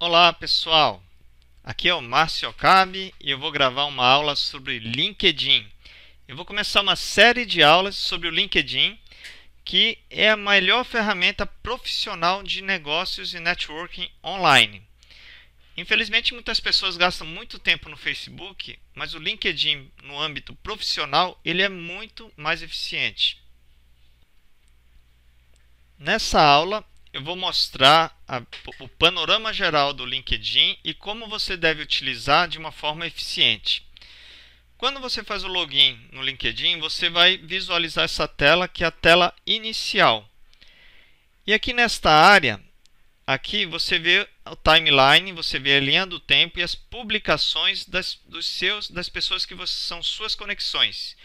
Olá pessoal, aqui é o Márcio Okabe e eu vou gravar uma aula sobre LinkedIn. Eu vou começar uma série de aulas sobre o LinkedIn, que é a melhor ferramenta profissional de negócios e networking online. Infelizmente, muitas pessoas gastam muito tempo no Facebook, mas o LinkedIn no âmbito profissional ele é muito mais eficiente. Nessa aula, eu vou mostrar a, o panorama geral do LinkedIn e como você deve utilizar de uma forma eficiente. Quando você faz o login no LinkedIn, você vai visualizar essa tela, que é a tela inicial. E aqui nesta área, aqui você vê o timeline, você vê a linha do tempo e as publicações das, dos seus, das pessoas que você, são suas conexões.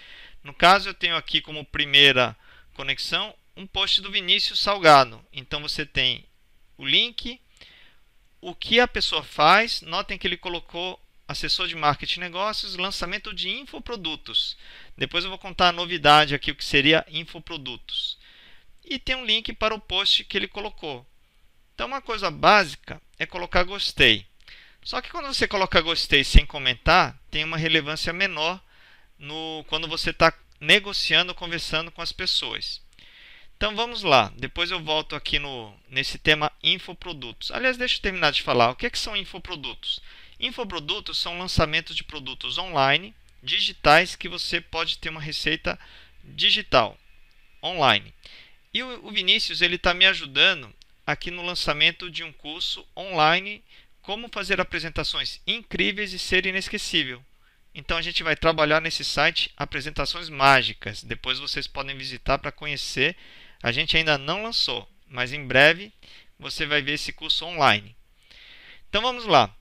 No caso, eu tenho aqui como primeira conexão um post do Vinícius Salgado. Então você tem o link, o que a pessoa faz. Notem que ele colocou assessor de marketing e negócios, lançamento de infoprodutos. Depois eu vou contar a novidade aqui, o que seria infoprodutos. E tem um link para o post que ele colocou. Então, uma coisa básica é colocar gostei. Só que quando você coloca gostei sem comentar, tem uma relevância menor no, quando você está negociando, conversando com as pessoas. Então vamos lá, depois eu volto aqui no, nesse tema infoprodutos. Aliás, deixa eu terminar de falar, o que, é que são infoprodutos? Infoprodutos são lançamentos de produtos online, digitais, que você pode ter uma receita digital, online. E o, o Vinícius está me ajudando aqui no lançamento de um curso online como fazer apresentações incríveis e ser inesquecível. Então a gente vai trabalhar nesse site apresentações mágicas. Depois vocês podem visitar para conhecer a gente ainda não lançou, mas em breve você vai ver esse curso online. Então vamos lá.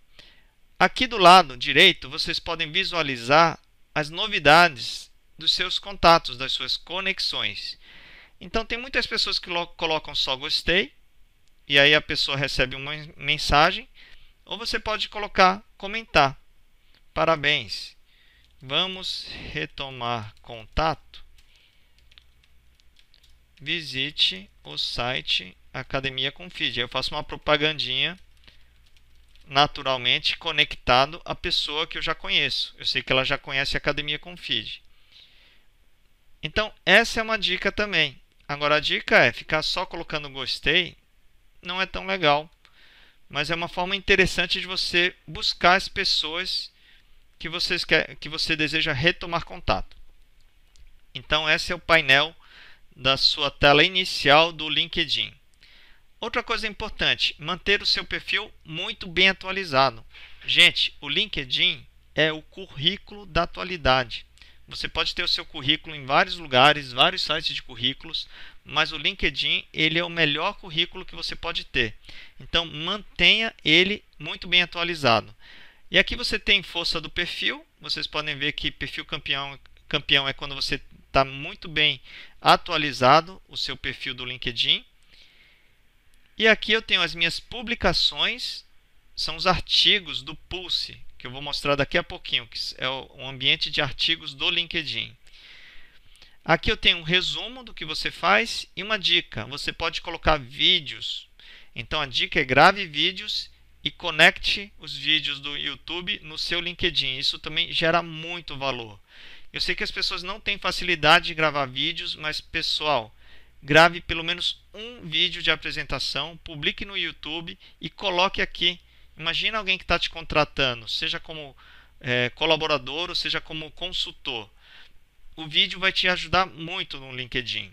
Aqui do lado direito, vocês podem visualizar as novidades dos seus contatos, das suas conexões. Então tem muitas pessoas que colocam só gostei e aí a pessoa recebe uma mensagem, ou você pode colocar comentar. Parabéns. Vamos retomar contato visite o site Academia Confide. Eu faço uma propagandinha naturalmente conectado à pessoa que eu já conheço. Eu sei que ela já conhece a Academia Confide. Então, essa é uma dica também. Agora, a dica é ficar só colocando gostei não é tão legal, mas é uma forma interessante de você buscar as pessoas que, vocês quer, que você deseja retomar contato. Então, esse é o painel da sua tela inicial do LinkedIn. Outra coisa importante, manter o seu perfil muito bem atualizado. Gente, o LinkedIn é o currículo da atualidade. Você pode ter o seu currículo em vários lugares, vários sites de currículos, mas o LinkedIn ele é o melhor currículo que você pode ter. Então mantenha ele muito bem atualizado. E aqui você tem força do perfil. Vocês podem ver que perfil campeão, campeão é quando você está muito bem atualizado o seu perfil do LinkedIn. E aqui eu tenho as minhas publicações, são os artigos do Pulse, que eu vou mostrar daqui a pouquinho, que é o ambiente de artigos do LinkedIn. Aqui eu tenho um resumo do que você faz e uma dica. Você pode colocar vídeos. Então a dica é grave vídeos e conecte os vídeos do YouTube no seu LinkedIn. Isso também gera muito valor. Eu sei que as pessoas não têm facilidade de gravar vídeos, mas pessoal, grave pelo menos um vídeo de apresentação, publique no YouTube e coloque aqui. Imagina alguém que está te contratando, seja como é, colaborador ou seja como consultor. O vídeo vai te ajudar muito no LinkedIn.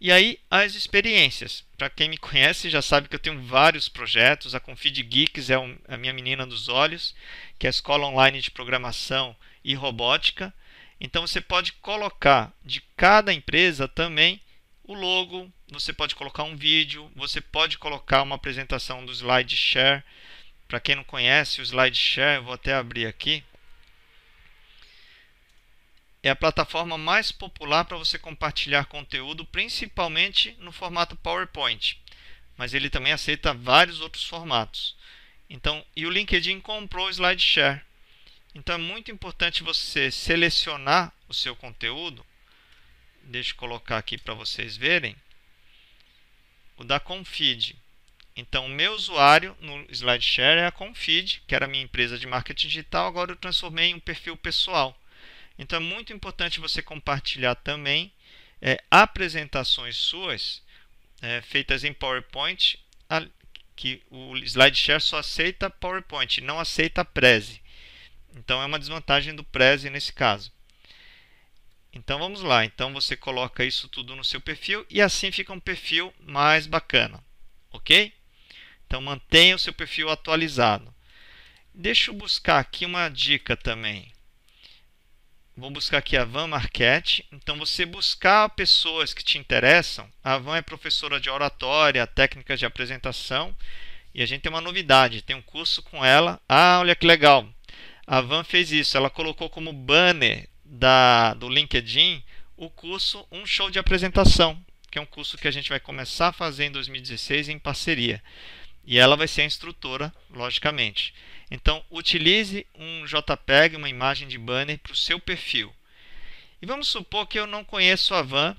E aí, as experiências. Para quem me conhece, já sabe que eu tenho vários projetos. A Confid Geeks é um, a minha menina dos olhos, que é a escola online de programação e robótica. Então você pode colocar de cada empresa também o logo, você pode colocar um vídeo, você pode colocar uma apresentação do SlideShare. Para quem não conhece o SlideShare, vou até abrir aqui. É a plataforma mais popular para você compartilhar conteúdo, principalmente no formato PowerPoint. Mas ele também aceita vários outros formatos. Então, e o LinkedIn comprou o SlideShare. Então é muito importante você selecionar o seu conteúdo. Deixa eu colocar aqui para vocês verem. O da Confid. Então, o meu usuário no SlideShare é a Confid, que era a minha empresa de marketing digital, agora eu transformei em um perfil pessoal. Então, é muito importante você compartilhar também é, apresentações suas é, feitas em PowerPoint, que o SlideShare só aceita PowerPoint, não aceita Prezi. Então é uma desvantagem do Prezi nesse caso. Então vamos lá, então você coloca isso tudo no seu perfil e assim fica um perfil mais bacana, ok? Então mantenha o seu perfil atualizado. Deixa eu buscar aqui uma dica também. Vou buscar aqui a Van Marquette. Então você buscar pessoas que te interessam. A Van é professora de oratória, técnicas de apresentação e a gente tem uma novidade, tem um curso com ela. Ah, olha que legal! A Van fez isso, ela colocou como banner da, do LinkedIn o curso Um Show de Apresentação, que é um curso que a gente vai começar a fazer em 2016 em parceria. E ela vai ser a instrutora, logicamente. Então, utilize um JPEG, uma imagem de banner, para o seu perfil. E vamos supor que eu não conheço a Van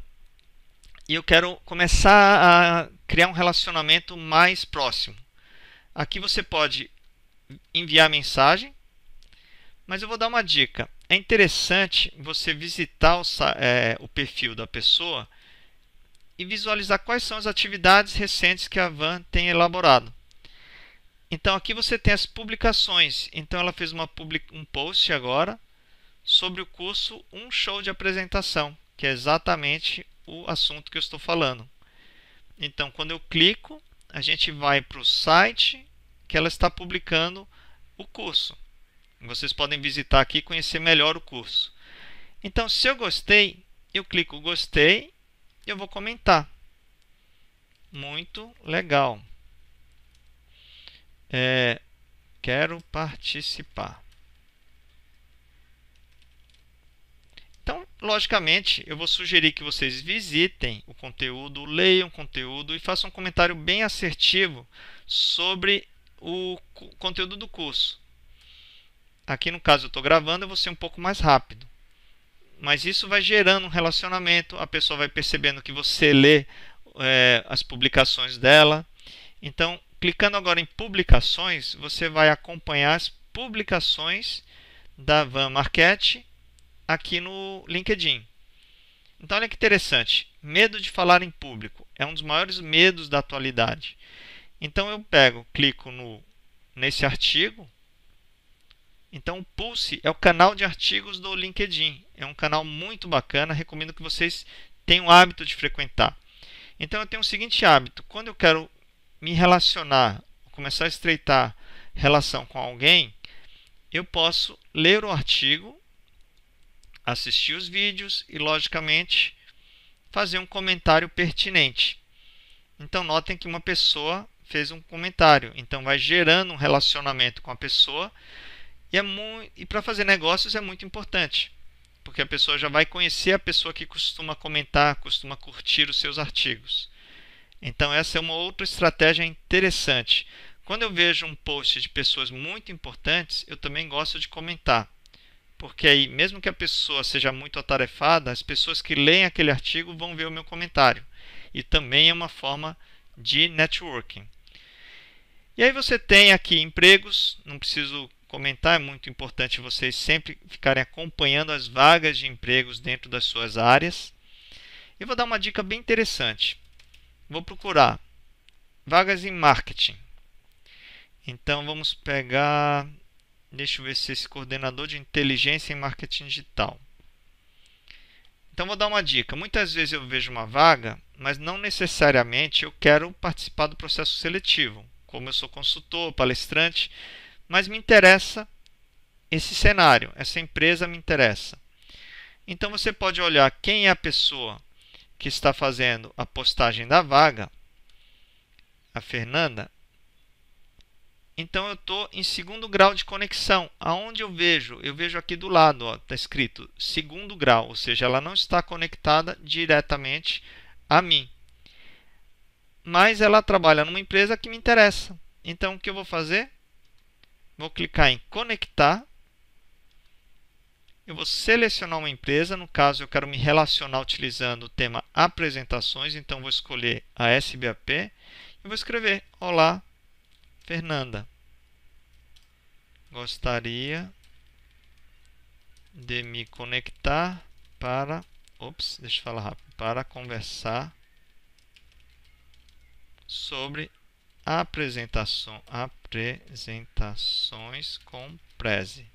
e eu quero começar a criar um relacionamento mais próximo. Aqui você pode enviar mensagem mas eu vou dar uma dica. É interessante você visitar o, é, o perfil da pessoa e visualizar quais são as atividades recentes que a Van tem elaborado. Então aqui você tem as publicações. Então ela fez public... um post agora sobre o curso Um Show de Apresentação, que é exatamente o assunto que eu estou falando. Então quando eu clico, a gente vai para o site que ela está publicando o curso. Vocês podem visitar aqui e conhecer melhor o curso. Então, se eu gostei, eu clico gostei e eu vou comentar. Muito legal. É, quero participar. Então, logicamente, eu vou sugerir que vocês visitem o conteúdo, leiam o conteúdo e façam um comentário bem assertivo sobre o conteúdo do curso. Aqui no caso eu estou gravando, eu vou ser um pouco mais rápido. Mas isso vai gerando um relacionamento, a pessoa vai percebendo que você lê é, as publicações dela. Então, clicando agora em publicações, você vai acompanhar as publicações da Van Marquette aqui no LinkedIn. Então, olha que interessante. Medo de falar em público é um dos maiores medos da atualidade. Então, eu pego, clico no, nesse artigo então, o Pulse é o canal de artigos do LinkedIn. É um canal muito bacana, recomendo que vocês tenham o hábito de frequentar. Então, eu tenho o seguinte hábito: quando eu quero me relacionar, começar a estreitar relação com alguém, eu posso ler o artigo, assistir os vídeos e, logicamente, fazer um comentário pertinente. Então, notem que uma pessoa fez um comentário, então vai gerando um relacionamento com a pessoa e, é e para fazer negócios é muito importante, porque a pessoa já vai conhecer a pessoa que costuma comentar, costuma curtir os seus artigos. Então, essa é uma outra estratégia interessante. Quando eu vejo um post de pessoas muito importantes, eu também gosto de comentar. Porque aí, mesmo que a pessoa seja muito atarefada, as pessoas que leem aquele artigo vão ver o meu comentário. E também é uma forma de networking. E aí você tem aqui empregos, não preciso comentar, é muito importante vocês sempre ficarem acompanhando as vagas de empregos dentro das suas áreas. E vou dar uma dica bem interessante. Vou procurar vagas em marketing. Então vamos pegar, deixa eu ver se esse coordenador de inteligência em marketing digital. Então vou dar uma dica. Muitas vezes eu vejo uma vaga, mas não necessariamente eu quero participar do processo seletivo. Como eu sou consultor, palestrante, mas me interessa esse cenário, essa empresa me interessa. Então você pode olhar quem é a pessoa que está fazendo a postagem da vaga, a Fernanda. Então eu estou em segundo grau de conexão. Aonde eu vejo? Eu vejo aqui do lado, está escrito segundo grau, ou seja, ela não está conectada diretamente a mim. Mas ela trabalha numa empresa que me interessa. Então o que eu vou fazer? Vou clicar em conectar. Eu vou selecionar uma empresa, no caso eu quero me relacionar utilizando o tema apresentações, então vou escolher a SBAP e vou escrever Olá, Fernanda. Gostaria de me conectar para, ops, deixa eu falar rápido, para conversar sobre apresentação, apresentações com Prezi.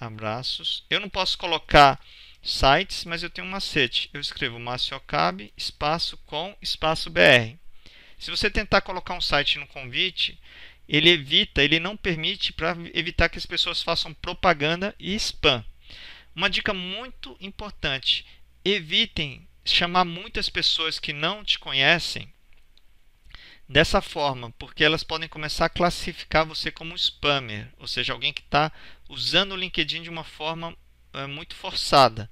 Abraços. Eu não posso colocar sites, mas eu tenho um macete. Eu escrevo maciocab, espaço com, espaço br. Se você tentar colocar um site no convite, ele evita, ele não permite para evitar que as pessoas façam propaganda e spam. Uma dica muito importante: evitem chamar muitas pessoas que não te conhecem dessa forma, porque elas podem começar a classificar você como um spammer, ou seja, alguém que está usando o LinkedIn de uma forma é, muito forçada.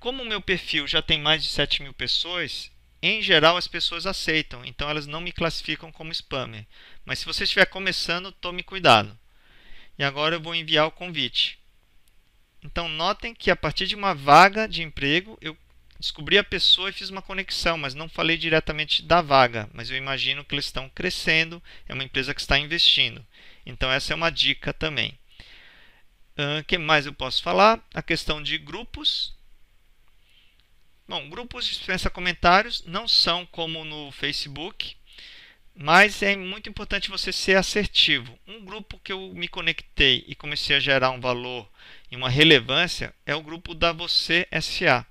Como o meu perfil já tem mais de 7 mil pessoas, em geral as pessoas aceitam, então elas não me classificam como spammer. Mas se você estiver começando, tome cuidado. E agora eu vou enviar o convite. Então notem que a partir de uma vaga de emprego, eu Descobri a pessoa e fiz uma conexão, mas não falei diretamente da vaga, mas eu imagino que eles estão crescendo, é uma empresa que está investindo. Então essa é uma dica também. O uh, que mais eu posso falar? A questão de grupos. Bom, grupos de dispensa comentários não são como no Facebook, mas é muito importante você ser assertivo. Um grupo que eu me conectei e comecei a gerar um valor e uma relevância é o grupo da Você SA.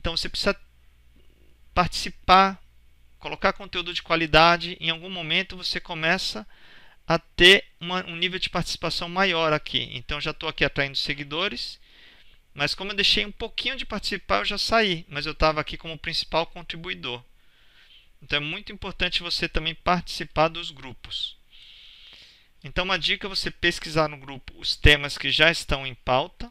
Então você precisa participar, colocar conteúdo de qualidade. Em algum momento você começa a ter uma, um nível de participação maior aqui. Então já estou aqui atraindo seguidores, mas como eu deixei um pouquinho de participar, eu já saí, mas eu estava aqui como principal contribuidor. Então é muito importante você também participar dos grupos. Então uma dica é você pesquisar no grupo os temas que já estão em pauta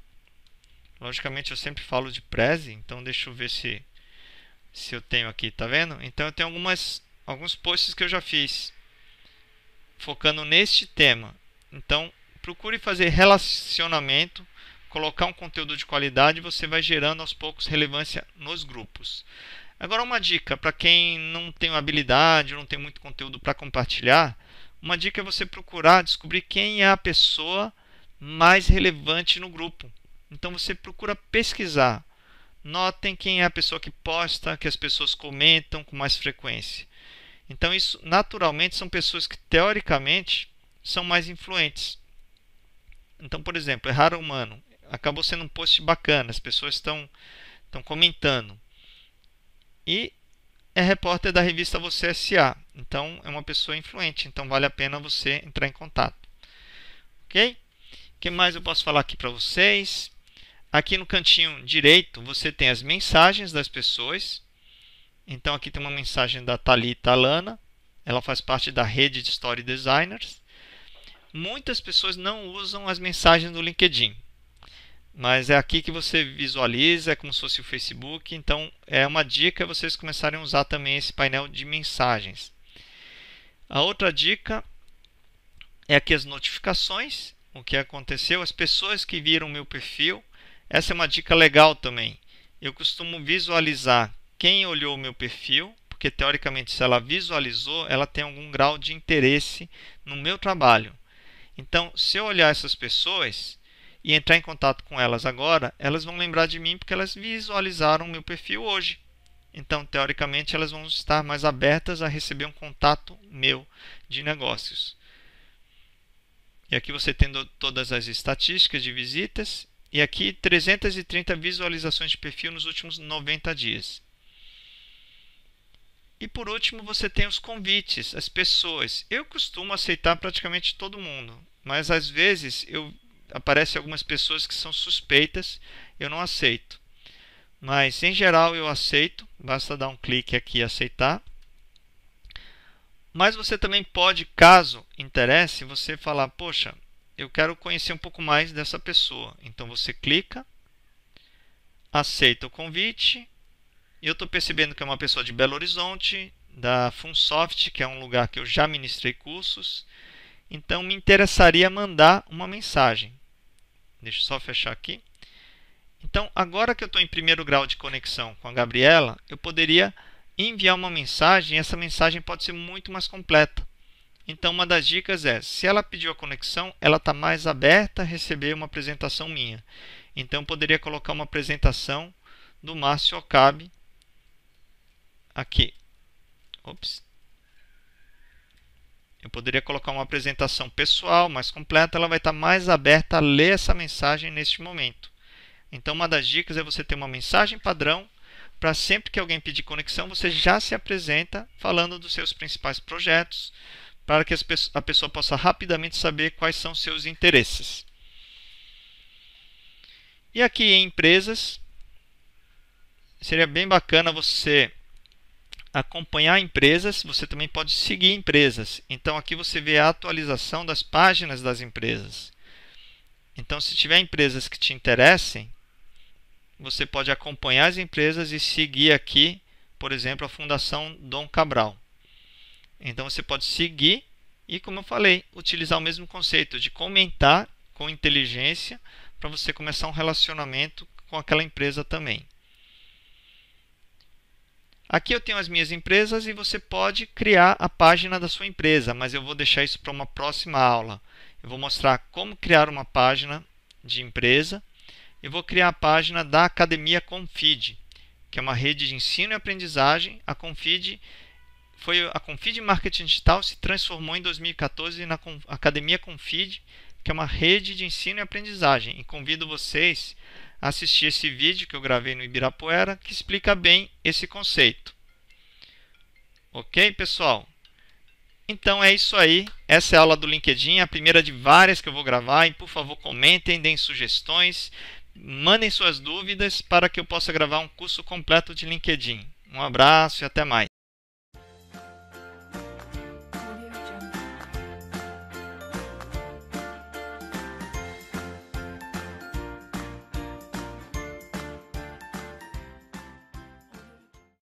Logicamente eu sempre falo de Prezi, então deixa eu ver se, se eu tenho aqui, tá vendo? Então eu tenho algumas, alguns posts que eu já fiz focando neste tema. Então procure fazer relacionamento, colocar um conteúdo de qualidade, você vai gerando aos poucos relevância nos grupos. Agora uma dica para quem não tem habilidade, não tem muito conteúdo para compartilhar, uma dica é você procurar descobrir quem é a pessoa mais relevante no grupo. Então você procura pesquisar. Notem quem é a pessoa que posta, que as pessoas comentam com mais frequência. Então isso naturalmente são pessoas que teoricamente são mais influentes. Então, por exemplo, é raro humano acabou sendo um post bacana, as pessoas estão estão comentando. E é repórter da revista Você SA. Então é uma pessoa influente, então vale a pena você entrar em contato. OK? O que mais eu posso falar aqui para vocês? Aqui no cantinho direito, você tem as mensagens das pessoas. Então, aqui tem uma mensagem da Talita Lana. Ela faz parte da rede de Story Designers. Muitas pessoas não usam as mensagens do LinkedIn. Mas é aqui que você visualiza, é como se fosse o Facebook. Então, é uma dica vocês começarem a usar também esse painel de mensagens. A outra dica é aqui as notificações, o que aconteceu, as pessoas que viram meu perfil, essa é uma dica legal também. Eu costumo visualizar quem olhou o meu perfil, porque teoricamente, se ela visualizou, ela tem algum grau de interesse no meu trabalho. Então, se eu olhar essas pessoas e entrar em contato com elas agora, elas vão lembrar de mim porque elas visualizaram o meu perfil hoje. Então, teoricamente, elas vão estar mais abertas a receber um contato meu de negócios. E aqui você tem todas as estatísticas de visitas e aqui 330 visualizações de perfil nos últimos 90 dias. E por último, você tem os convites, as pessoas. Eu costumo aceitar praticamente todo mundo, mas às vezes eu aparecem algumas pessoas que são suspeitas, eu não aceito. Mas em geral eu aceito, basta dar um clique aqui e aceitar. Mas você também pode, caso interesse, você falar, poxa, eu quero conhecer um pouco mais dessa pessoa. Então você clica, aceita o convite. Eu estou percebendo que é uma pessoa de Belo Horizonte, da Funsoft, que é um lugar que eu já ministrei cursos. Então me interessaria mandar uma mensagem. Deixa eu só fechar aqui. Então, agora que eu estou em primeiro grau de conexão com a Gabriela, eu poderia enviar uma mensagem. Essa mensagem pode ser muito mais completa. Então, uma das dicas é, se ela pediu a conexão, ela está mais aberta a receber uma apresentação minha. Então, eu poderia colocar uma apresentação do Márcio Okabe aqui. Ops. Eu poderia colocar uma apresentação pessoal, mais completa, ela vai estar tá mais aberta a ler essa mensagem neste momento. Então, uma das dicas é você ter uma mensagem padrão para sempre que alguém pedir conexão, você já se apresenta falando dos seus principais projetos, para que a pessoa possa rapidamente saber quais são seus interesses. E aqui em empresas, seria bem bacana você acompanhar empresas, você também pode seguir empresas. Então aqui você vê a atualização das páginas das empresas. Então se tiver empresas que te interessem, você pode acompanhar as empresas e seguir aqui, por exemplo, a Fundação Dom Cabral. Então você pode seguir e, como eu falei, utilizar o mesmo conceito de comentar com inteligência para você começar um relacionamento com aquela empresa também. Aqui eu tenho as minhas empresas e você pode criar a página da sua empresa, mas eu vou deixar isso para uma próxima aula. Eu vou mostrar como criar uma página de empresa. Eu vou criar a página da Academia Confide, que é uma rede de ensino e aprendizagem. A Confide foi a Confid Marketing Digital se transformou em 2014 na Academia Confid, que é uma rede de ensino e aprendizagem. E convido vocês a assistir esse vídeo que eu gravei no Ibirapuera, que explica bem esse conceito. Ok, pessoal? Então é isso aí. Essa é a aula do LinkedIn, a primeira de várias que eu vou gravar. E por favor, comentem, deem sugestões, mandem suas dúvidas para que eu possa gravar um curso completo de LinkedIn. Um abraço e até mais.